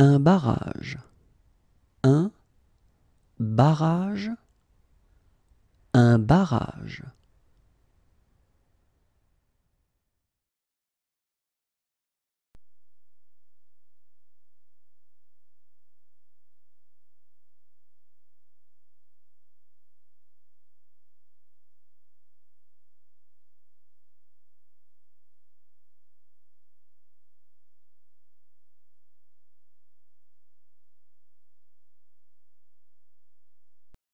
Un barrage. Un barrage. Un barrage.